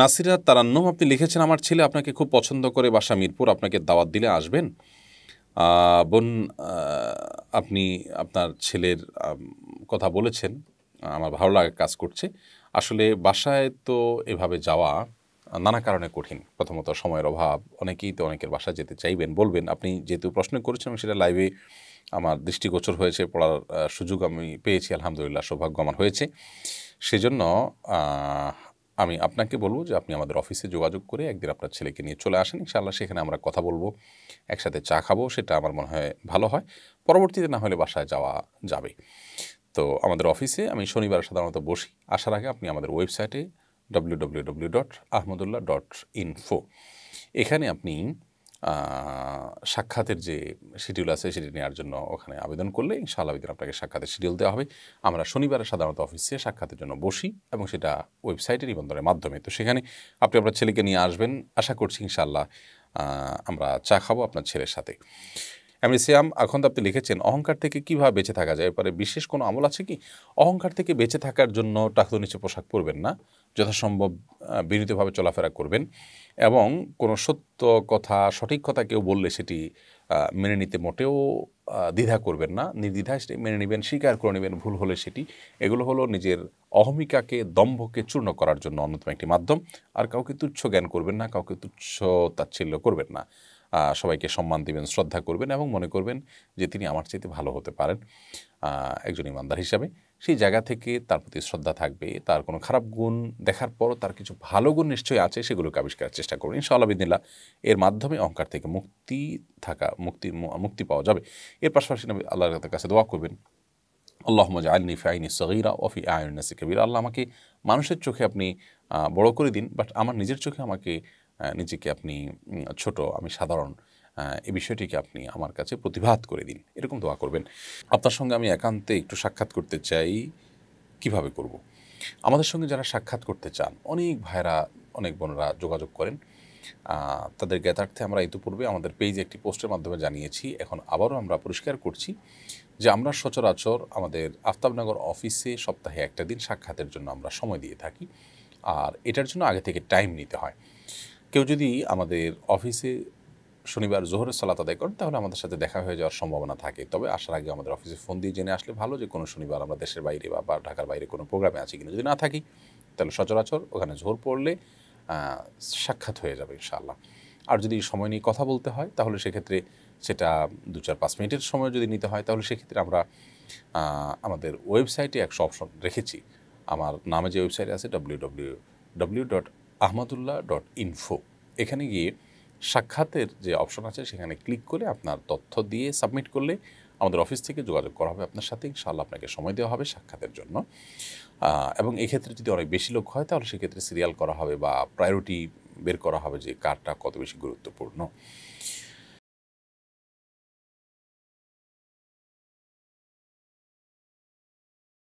নাসিরা তারান্নম আপনি লিখেছেন আমার ছেলে আপনাকে খুব পছন্দ করে বাসা মিরপুর আপনাকে দাওয়াত দিলে আসবেন বোন আপনি আপনার ছেলের কথা বলেছেন আমার ভালো লাগে কাজ করছে আসলে বাসায় তো এভাবে যাওয়া নানা কারণে কঠিন প্রথমত সময়ের অভাব অনেকেই তো অনেকের বাসায় যেতে চাইবেন বলবেন আপনি যেহেতু প্রশ্ন করেছেন এবং সেটা লাইভে আমার দৃষ্টিগোচর হয়েছে পড়ার সুযোগ আমি পেয়েছি আলহামদুলিল্লাহ সৌভাগ্য আমার হয়েছে সেজন্য আমি আপনাকে বলবো যে আপনি আমাদের অফিসে যোগাযোগ করে একদিন আপনার ছেলেকে নিয়ে চলে আসেন ইনশাআল্লাহ সেখানে আমরা কথা বলবো একসাথে চা খাবো সেটা আমার মনে হয় ভালো হয় পরবর্তীতে না হলে বাসায় যাওয়া যাবে তো আমাদের অফিসে আমি শনিবার সাধারণত বসি আসার আগে আপনি আমাদের ওয়েবসাইটে W dot Ahmadullah dot info এখানে আপনি সাক্ষাতের যে শিডিউল আছে সেটি নেওয়ার জন্য ওখানে আবেদন করলে ইনশাআল্লাহ বিদিন আপনাকে সাক্ষাতের শিডিউল দেওয়া হবে আমরা শনিবারে সাধারণত অফিসে সাক্ষাতের জন্য বসি এবং সেটা ওয়েবসাইটে নিবন্ধনের মাধ্যমে তো সেখানে আপনি আপনার ছেলেকে নিয়ে আসবেন আশা করছি ইনশাআল্লাহ আমরা চা খাবো আপনার ছেলের সাথে এমনি সিয়াম এখন তো আপনি লিখেছেন অহংকার থেকে কীভাবে বেঁচে থাকা যায় এরপরে বিশেষ কোনো আমল আছে কি অহংকার থেকে বেঁচে থাকার জন্য টাকা নিচে পোশাক পরবেন না যথাসম্ভব বিনীতভাবে চলাফেরা করবেন এবং কোনো সত্য কথা সঠিক কথা কেউ বললে সেটি মেনে নিতে মোটেও দ্বিধা করবেন না নির্দ্বিধায় সেটি মেনে নেবেন স্বীকার করে নেবেন ভুল হলে সেটি এগুলো হলো নিজের অহমিকাকে দম্ভকে চূর্ণ করার জন্য অন্যতম একটি মাধ্যম আর কাউকে তুচ্ছ জ্ঞান করবেন না কাউকে তুচ্ছ তাচ্ছিল্য করবেন না সবাইকে সম্মান দিবেন শ্রদ্ধা করবেন এবং মনে করবেন যে তিনি আমার চাইতে ভালো হতে পারেন একজন ইমানদার হিসাবে সেই জায়গা থেকে তার প্রতি শ্রদ্ধা থাকবে তার কোনো খারাপ গুণ দেখার পরও তার কিছু ভালো গুণ নিশ্চয়ই আছে সেগুলোকে আবিষ্কারের চেষ্টা করবেন ইনশাআল্লাহ বিদিনিল্লা এর মাধ্যমে অহংকার থেকে মুক্তি থাকা মুক্তি মুক্তি পাওয়া যাবে এর পাশাপাশি নবী আল্লাহর কাছে দোয়া করবেন আল্লাহ মজা আলনি ফি আইনি সগিরা ওফি আয়ন নাসি কবির আল্লাহ আমাকে মানুষের চোখে আপনি বড় করে দিন বাট আমার নিজের চোখে আমাকে নিজেকে আপনি ছোট আমি সাধারণ এই বিষয়টিকে আপনি আমার কাছে প্রতিভাত করে দিন এরকম দোয়া করবেন আপনার সঙ্গে আমি একান্তে একটু সাক্ষাৎ করতে চাই কিভাবে করব। আমাদের সঙ্গে যারা সাক্ষাৎ করতে চান অনেক ভাইরা অনেক বোনরা যোগাযোগ করেন তাদের জ্ঞাতার্থে আমরা ইতিপূর্বে আমাদের পেজে একটি পোস্টের মাধ্যমে জানিয়েছি এখন আবারও আমরা পরিষ্কার করছি যে আমরা সচরাচর আমাদের আফতাবনগর অফিসে সপ্তাহে একটা দিন সাক্ষাতের জন্য আমরা সময় দিয়ে থাকি আর এটার জন্য আগে থেকে টাইম নিতে হয় কেউ যদি আমাদের অফিসে শনিবার জোহরের সালাত আদায় করেন তাহলে আমাদের সাথে দেখা হয়ে যাওয়ার সম্ভাবনা থাকে তবে আসার আগে আমাদের অফিসে ফোন দিয়ে জেনে আসলে ভালো যে কোনো শনিবার আমরা দেশের বাইরে বা ঢাকার বাইরে কোনো প্রোগ্রামে আছি কিনা যদি না থাকি তাহলে সচরাচর ওখানে জোহর পড়লে সাক্ষাৎ হয়ে যাবে ইনশাআল্লাহ আর যদি সময় নিয়ে কথা বলতে হয় তাহলে সেক্ষেত্রে সেটা দু চার পাঁচ মিনিটের সময় যদি নিতে হয় তাহলে সেক্ষেত্রে আমরা আমাদের ওয়েবসাইটে একশো অপশন রেখেছি আমার নামে যে ওয়েবসাইট আছে W W W dot Ahmadullah dot info এখানে গিয়ে সাক্ষাতের যে অপশন আছে সেখানে ক্লিক করে আপনার তথ্য দিয়ে সাবমিট করলে আমাদের অফিস থেকে যোগাযোগ করা হবে আপনার সাথে ইনশাল্লাহ আপনাকে সময় দেওয়া হবে সাক্ষাতের জন্য এবং এক্ষেত্রে যদি অনেক বেশি লোক হয় তাহলে সেক্ষেত্রে সিরিয়াল করা হবে বা প্রায়োরিটি বের করা হবে যে কারটা কত বেশি গুরুত্বপূর্ণ